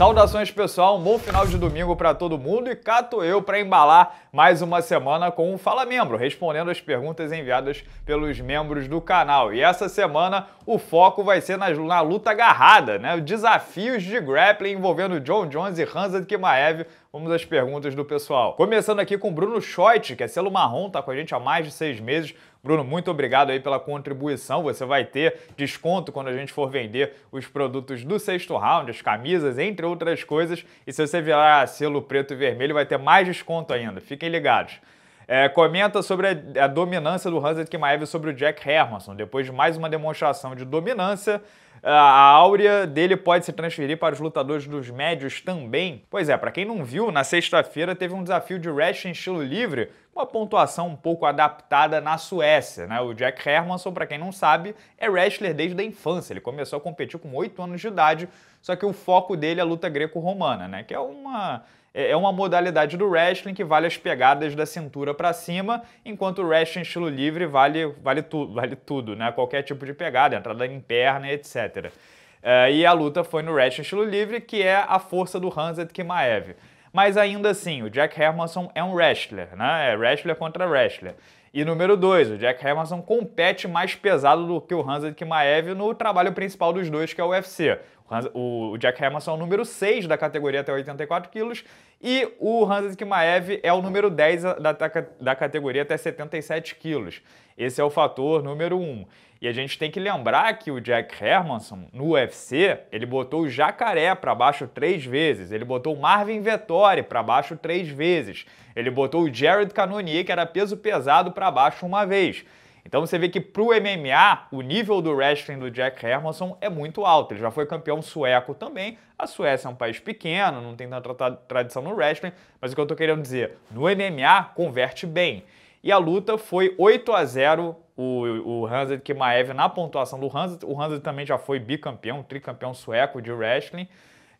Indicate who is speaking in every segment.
Speaker 1: Saudações pessoal, um bom final de domingo para todo mundo e cato eu para embalar mais uma semana com o Fala Membro, respondendo as perguntas enviadas pelos membros do canal. E essa semana o foco vai ser nas, na luta agarrada, né? Desafios de grappling envolvendo John Jones e Hansa Kimaev Vamos às perguntas do pessoal. Começando aqui com Bruno Schott, que é selo marrom, tá com a gente há mais de seis meses. Bruno, muito obrigado aí pela contribuição. Você vai ter desconto quando a gente for vender os produtos do sexto round, as camisas, entre outras coisas. E se você virar selo preto e vermelho, vai ter mais desconto ainda. Fiquem ligados. É, comenta sobre a, a dominância do Hanset Kimaev sobre o Jack Hermanson. Depois de mais uma demonstração de dominância, ah, a áurea dele pode se transferir para os lutadores dos médios também. Pois é, para quem não viu, na sexta-feira teve um desafio de wrestling estilo livre, uma pontuação um pouco adaptada na Suécia. Né? O Jack Hermanson, para quem não sabe, é wrestler desde a infância. Ele começou a competir com 8 anos de idade, só que o foco dele é a luta greco-romana, né? que é uma é, é uma modalidade do wrestling que vale as pegadas da cintura para cima, enquanto o wrestling estilo livre vale, vale, tu, vale tudo, né? qualquer tipo de pegada, entrada em perna, etc. Uh, é, e a luta foi no wrestling estilo livre, que é a força do Hanset Kimaev. Mas ainda assim, o Jack Hermanson é um wrestler, né? É wrestler contra wrestler. E número dois, o Jack Hermanson compete mais pesado do que o Hanset Kimaev no trabalho principal dos dois, que é o UFC. O Jack Hermanson é o número 6 da categoria até 84 quilos e o Hans Kimaev é o número 10 da, da, da categoria até 77 quilos. Esse é o fator número 1. E a gente tem que lembrar que o Jack Hermanson, no UFC, ele botou o Jacaré para baixo três vezes, ele botou o Marvin Vettori para baixo três vezes, ele botou o Jared Cannonier, que era peso pesado, para baixo uma vez. Então você vê que pro MMA, o nível do wrestling do Jack Hermanson é muito alto. Ele já foi campeão sueco também. A Suécia é um país pequeno, não tem tanta tradição no wrestling, mas o que eu tô querendo dizer, no MMA converte bem. E a luta foi 8 a 0 o, o Hanset Kimaev na pontuação do Hanset. O Hanset também já foi bicampeão, tricampeão sueco de wrestling.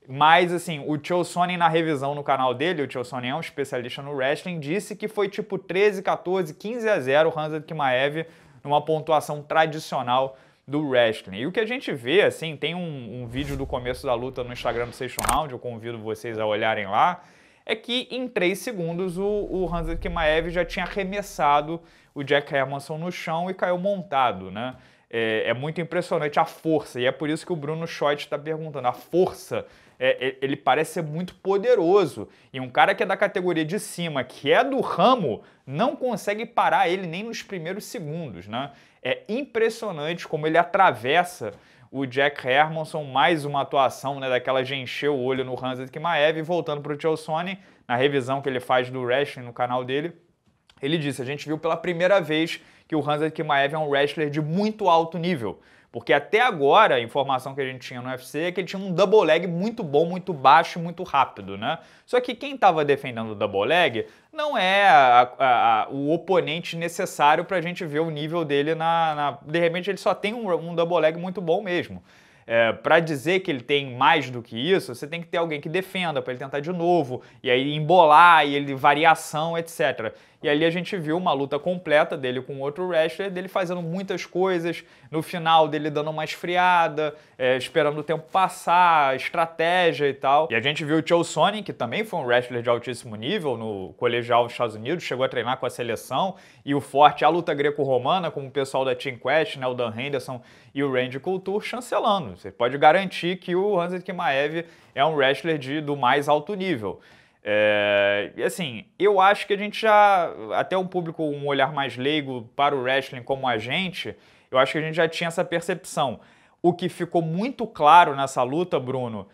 Speaker 1: Mas, assim, o Cho Sonnen, na revisão no canal dele, o Cho Sonnen é um especialista no wrestling, disse que foi tipo 13, 14, 15 a 0 o Hansa Kimaev numa pontuação tradicional do wrestling. E o que a gente vê, assim, tem um, um vídeo do começo da luta no Instagram do Sexto Round, eu convido vocês a olharem lá, é que em 3 segundos o, o Hansa Kimaev já tinha arremessado o Jack Hermanson no chão e caiu montado, né? é, é, muito impressionante a força, e é por isso que o Bruno Schott está perguntando. A força, é, é, ele parece ser muito poderoso. E um cara que é da categoria de cima, que é do ramo, não consegue parar ele nem nos primeiros segundos. Né? É impressionante como ele atravessa o Jack Hermanson, mais uma atuação né, daquela de encher o olho no Hansa Kimaev, voltando para o Chelsone, na revisão que ele faz do wrestling no canal dele ele disse: a gente viu pela primeira vez que o Hansa Kimaev é um wrestler de muito alto nível. Porque até agora a informação que a gente tinha no UFC é que ele tinha um double leg muito bom, muito baixo muito rápido, né? Só que quem estava defendendo o double leg não é a, a, a, o oponente necessário para a gente ver o nível dele na, na, De repente ele só tem um, um double leg muito bom mesmo. É, para dizer que ele tem mais do que isso, você tem que ter alguém que defenda para ele tentar de novo, e aí embolar, e ele variação, etc. E ali a gente viu uma luta completa dele com outro wrestler, dele fazendo muitas coisas, no final dele dando uma esfriada, é, esperando o tempo passar, estratégia e tal. E a gente viu o Joe Sonnen, que também foi um wrestler de altíssimo nível no colegial dos Estados Unidos, chegou a treinar com a seleção, e o forte, a luta greco-romana, como o pessoal da Team Quest, né, o Dan Henderson e o Randy Couture, chancelando. Você pode garantir que o Hansen Kimaev é um wrestler de, do mais alto nível. É, assim, eu acho que a gente já, até um público, um olhar mais leigo para o wrestling como a gente, eu acho que a gente já tinha essa percepção. O que ficou muito claro nessa luta, Bruno,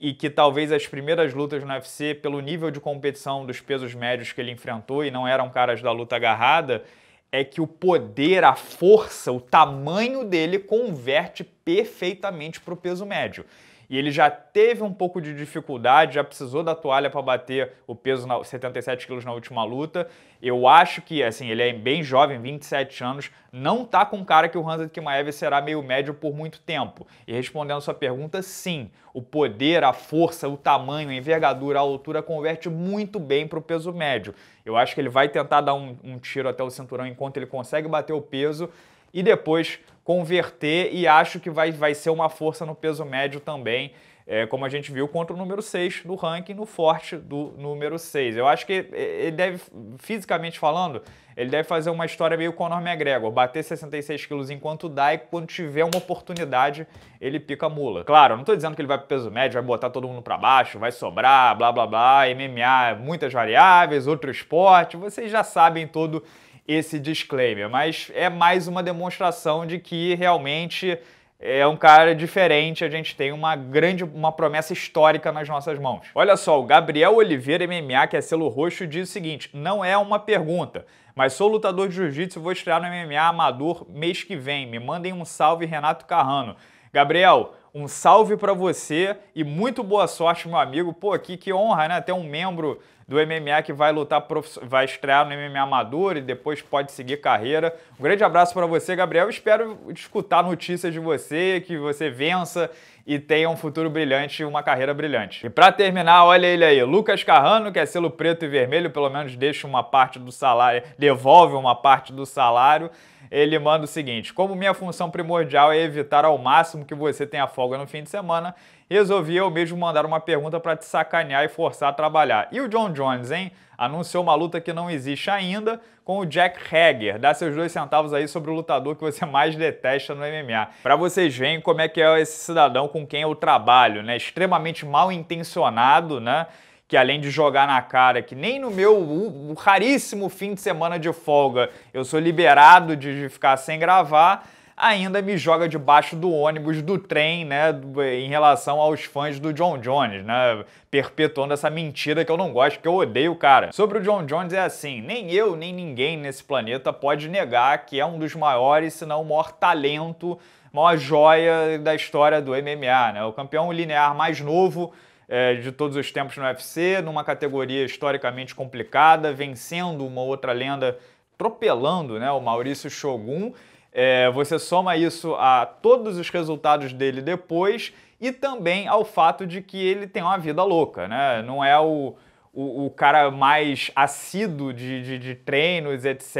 Speaker 1: e que talvez as primeiras lutas no UFC, pelo nível de competição dos pesos médios que ele enfrentou e não eram caras da luta agarrada, é que o poder, a força, o tamanho dele converte perfeitamente para o peso médio e ele já teve um pouco de dificuldade, já precisou da toalha para bater o peso na 77 quilos na última luta. Eu acho que, assim, ele é bem jovem, 27 anos, não tá com cara que o Hamza Kimaev será meio médio por muito tempo. E respondendo a sua pergunta, sim, o poder, a força, o tamanho, a envergadura, a altura converte muito bem para o peso médio. Eu acho que ele vai tentar dar um, um tiro até o cinturão enquanto ele consegue bater o peso e depois converter e acho que vai, vai ser uma força no peso médio também, é, como a gente viu contra o número 6 do ranking, no forte do número 6. Eu acho que é, ele deve, fisicamente falando, ele deve fazer uma história meio com nome McGregor, bater 66 quilos enquanto dá e quando tiver uma oportunidade, ele pica a mula. Claro, eu não estou dizendo que ele vai pro peso médio, vai botar todo mundo para baixo, vai sobrar, blá blá blá, MMA, muitas variáveis, outro esporte, vocês já sabem todo esse disclaimer, mas é mais uma demonstração de que realmente é um cara diferente, a gente tem uma grande, uma promessa histórica nas nossas mãos. Olha só, o Gabriel Oliveira MMA, que é selo roxo, diz o seguinte, não é uma pergunta, mas sou lutador de jiu-jitsu e vou estrear no MMA Amador mês que vem, me mandem um salve Renato Carrano. Gabriel, um salve para você e muito boa sorte, meu amigo. Pô, aqui que honra, né? Ter um membro do MMA que vai lutar, vai estrear no MMA amador e depois pode seguir carreira. Um grande abraço para você, Gabriel. Espero escutar notícias de você, que você vença e tenha um futuro brilhante, uma carreira brilhante. E para terminar, olha ele aí, Lucas Carrano, que é selo preto e vermelho, pelo menos deixa uma parte do salário, devolve uma parte do salário ele manda o seguinte: Como minha função primordial é evitar ao máximo que você tenha folga no fim de semana, resolvi eu mesmo mandar uma pergunta para te sacanear e forçar a trabalhar. E o John Jones, hein? Anunciou uma luta que não existe ainda com o Jack Hager. Dá seus dois centavos aí sobre o lutador que você mais detesta no MMA. Para vocês verem como é que é esse cidadão com quem eu trabalho, né? Extremamente mal intencionado, né? que além de jogar na cara, que nem no meu raríssimo fim de semana de folga eu sou liberado de, ficar sem gravar, ainda me joga debaixo do ônibus, do trem, né, em relação aos fãs do John Jones, né, perpetuando essa mentira que eu não gosto, que eu odeio o cara. Sobre o John Jones é assim, nem eu, nem ninguém nesse planeta pode negar que é um dos maiores, se não o maior talento, maior joia da história do MMA, né, o campeão linear mais novo é, de todos os tempos no UFC, numa categoria historicamente complicada, vencendo uma outra lenda, atropelando né, o Maurício Shogun. É, você soma isso a todos os resultados dele depois e também ao fato de que ele tem uma vida louca, né? Não é o, o, o cara mais assíduo de, de, de, treinos, etc.,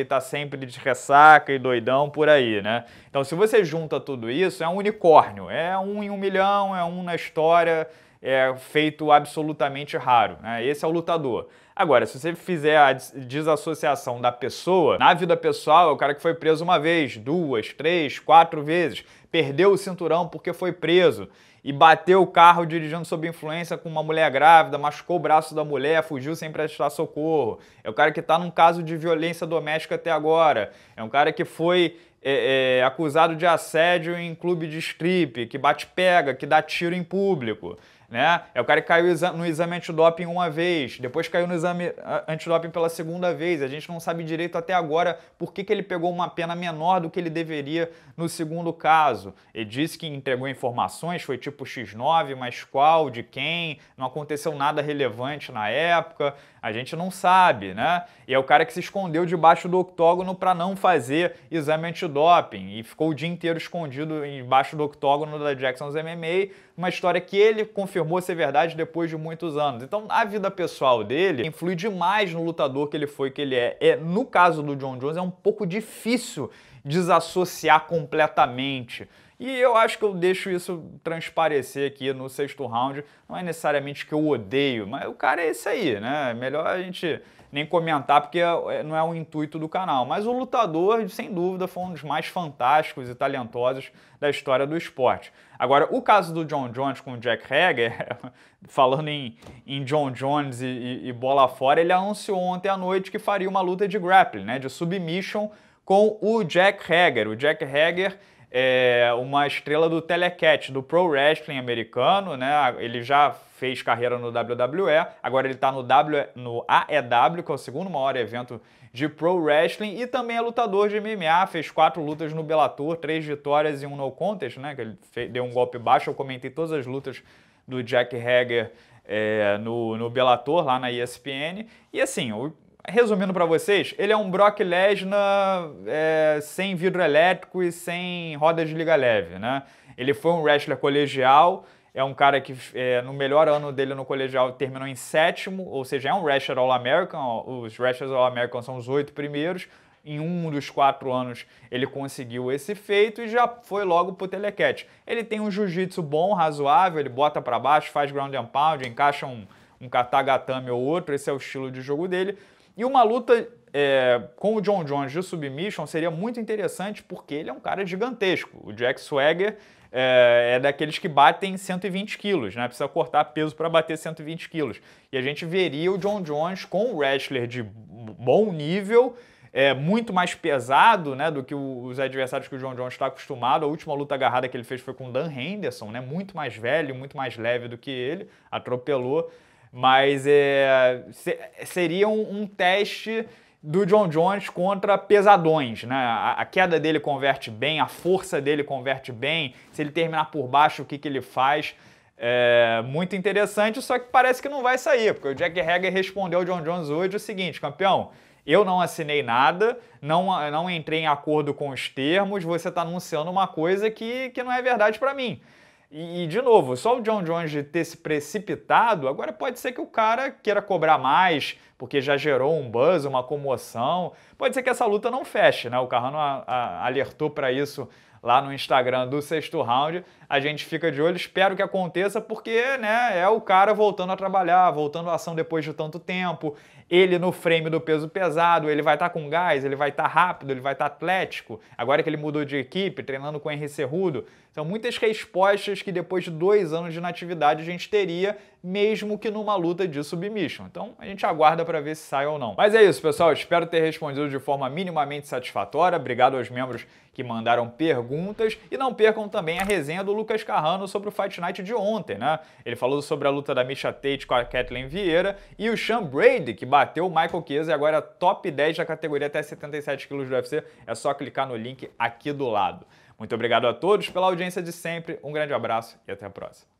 Speaker 1: e tá sempre de ressaca e doidão por aí, né? Então, se você junta tudo isso, é um unicórnio. É um em um milhão, é um na história, é, feito absolutamente raro. Né? Esse é o lutador. Agora, se você fizer a desassociação da pessoa, na vida pessoal é o cara que foi preso uma vez, duas, três, quatro vezes, perdeu o cinturão porque foi preso e bateu o carro dirigindo sob influência com uma mulher grávida, machucou o braço da mulher, fugiu sem prestar socorro. É o cara que está num caso de violência doméstica até agora. É um cara que foi é, é, acusado de assédio em clube de strip, que bate pega, que dá tiro em público né? É o cara que caiu no exame antidoping uma vez, depois caiu no exame ah, antidoping pela segunda vez. A gente não sabe direito até agora por que, que ele pegou uma pena menor do que ele deveria no segundo caso. Ele disse que entregou informações, foi tipo X9, mas qual, de quem, não aconteceu nada relevante na época. A gente não sabe, né? E é o cara que se escondeu debaixo do octógono para não fazer exame antidoping e ficou o dia inteiro escondido embaixo do octógono da Jackson's MMA, uma história que ele confirmou confirmou ser verdade depois de muitos anos. Então, a vida pessoal dele influi demais no lutador que ele foi, que ele é. é no caso do John Jones, é um pouco difícil desassociar completamente. E eu acho que eu deixo isso transparecer aqui no sexto round. Não é necessariamente que eu odeio, mas o cara é esse aí, né? É melhor a gente nem comentar, porque é, é, não é o intuito do canal. Mas o lutador, sem dúvida, foi um dos mais fantásticos e talentosos da história do esporte. Agora, o caso do John Jones com o Jack Hager, falando em, em John Jones e, e, e bola fora, ele anunciou ontem à noite que faria uma luta de grappling, né, de submission com o Jack Hager. O Jack Hager é uma estrela do Telecat, do Pro Wrestling americano, né? Ele já fez carreira no WWE, agora ele está no, w, no AEW, que é o segundo maior evento de Pro Wrestling, e também é lutador de MMA, fez quatro lutas no Bellator, três vitórias e um no contest, né? Que ele fez, deu um golpe baixo, eu comentei todas as lutas do Jack Hager é, no, no Bellator, lá na ESPN. E assim, o Resumindo para vocês, ele é um Brock Lesnar é, sem vidro elétrico e sem roda de liga leve, né? Ele foi um wrestler colegial, é um cara que é, no melhor ano dele no colegial terminou em sétimo, ou seja, é um wrestler All-American, os wrestlers All-American são os oito primeiros, em um dos quatro anos ele conseguiu esse feito e já foi logo pro telecat. Ele tem um jiu-jitsu bom, razoável, ele bota para baixo, faz ground and pound, encaixa um, um katagatame ou outro, esse é o estilo de jogo dele. E uma luta é, com o John Jones de submission seria muito interessante porque ele é um cara gigantesco. O Jack Swagger é, é daqueles que batem 120 quilos, né? Precisa cortar peso para bater 120 quilos. E a gente veria o John Jones com um wrestler de bom nível, é, muito mais pesado né, do que os adversários que o John Jones está acostumado. A última luta agarrada que ele fez foi com o Dan Henderson, né? Muito mais velho, muito mais leve do que ele, atropelou. Mas é, seria um, um teste do John Jones contra pesadões, né? A, a, queda dele converte bem, a força dele converte bem. Se ele terminar por baixo, o que, que ele faz? É muito interessante, só que parece que não vai sair, porque o Jack Hager respondeu ao John Jones hoje o seguinte, campeão, eu não assinei nada, não, não entrei em acordo com os termos, você está anunciando uma coisa que, que não é verdade para mim. E, e, de novo, só o John Jones de ter se precipitado, agora pode ser que o cara queira cobrar mais, porque já gerou um buzz, uma comoção. Pode ser que essa luta não feche, né? O Carrano a, a, alertou para isso lá no Instagram do sexto round a gente fica de olho, espero que aconteça, porque né, é o cara voltando a trabalhar, voltando à ação depois de tanto tempo, ele no frame do peso pesado, ele vai estar tá com gás, ele vai estar tá rápido, ele vai estar tá atlético, agora que ele mudou de equipe, treinando com o Henry Cerrudo, são muitas respostas que depois de dois anos de natividade a gente teria, mesmo que numa luta de submission. Então a gente aguarda para ver se sai ou não. Mas é isso, pessoal, espero ter respondido de forma minimamente satisfatória, obrigado aos membros que mandaram perguntas, e não percam também a resenha do Lucas Carrano sobre o Fight Night de ontem, né? Ele falou sobre a luta da Misha Tate com a Kathleen Vieira e o Sean Brady, que bateu o Michael Chiesa e agora é top 10 da categoria até 77 quilos do UFC. É só clicar no link aqui do lado. Muito obrigado a todos pela audiência de sempre, um grande abraço e até a próxima.